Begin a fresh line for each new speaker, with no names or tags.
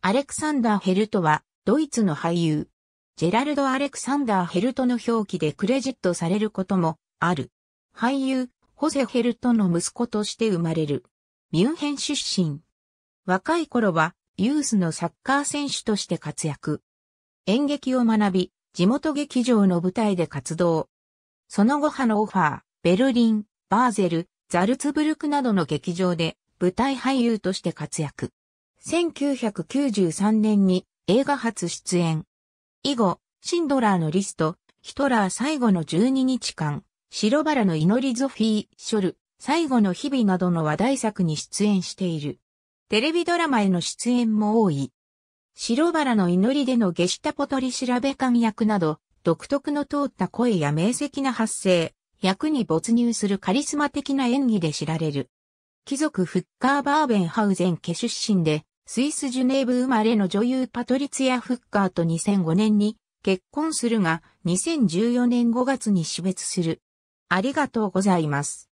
アレクサンダー・ヘルトは、ドイツの俳優。ジェラルド・アレクサンダー・ヘルトの表記でクレジットされることも、ある。俳優、ホセ・ヘルトの息子として生まれる。ミュンヘン出身。若い頃は、ユースのサッカー選手として活躍。演劇を学び、地元劇場の舞台で活動。その後派のオファー、ベルリン、バーゼル、ザルツブルクなどの劇場で舞台俳優として活躍。1993年に映画初出演。以後、シンドラーのリスト、ヒトラー最後の12日間、白バラの祈りゾフィー、ショル、最後の日々などの話題作に出演している。テレビドラマへの出演も多い。白バラの祈りでのゲシュタポ取り調べ官役など、独特の通った声や明晰な発声、役に没入するカリスマ的な演技で知られる。貴族フッカーバーベンハウゼン家出身で、スイスジュネーブ生まれの女優パトリツィア・フッカーと2005年に結婚するが2014年5月に死別する。ありがとうございます。